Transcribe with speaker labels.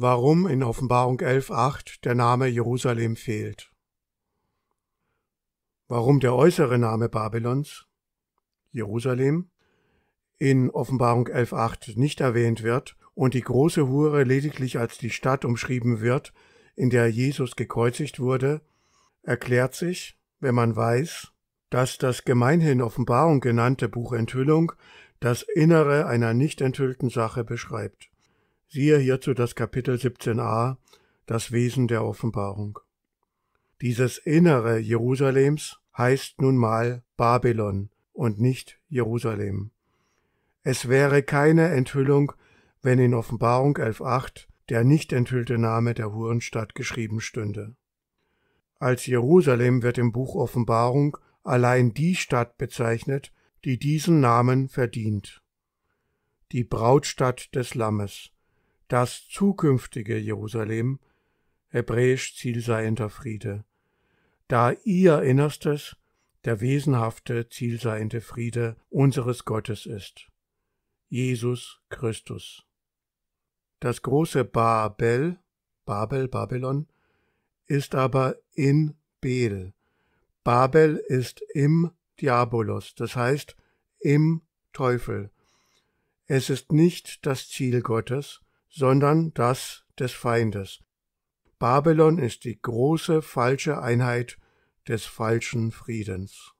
Speaker 1: warum in Offenbarung 11.8 der Name Jerusalem fehlt. Warum der äußere Name Babylons, Jerusalem, in Offenbarung 11.8 nicht erwähnt wird und die große Hure lediglich als die Stadt umschrieben wird, in der Jesus gekreuzigt wurde, erklärt sich, wenn man weiß, dass das gemeinhin Offenbarung genannte Buch Enthüllung das Innere einer nicht enthüllten Sache beschreibt. Siehe hierzu das Kapitel 17a, das Wesen der Offenbarung. Dieses Innere Jerusalems heißt nun mal Babylon und nicht Jerusalem. Es wäre keine Enthüllung, wenn in Offenbarung 11.8 der nicht enthüllte Name der Hurenstadt geschrieben stünde. Als Jerusalem wird im Buch Offenbarung allein die Stadt bezeichnet, die diesen Namen verdient. Die Brautstadt des Lammes das zukünftige Jerusalem, hebräisch zielseiender Friede, da ihr Innerstes der wesenhafte, zielseiende Friede unseres Gottes ist. Jesus Christus. Das große Babel, Babel, Babylon, ist aber in Bel. Babel ist im Diabolos, das heißt im Teufel. Es ist nicht das Ziel Gottes, sondern das des Feindes. Babylon ist die große falsche Einheit des falschen Friedens.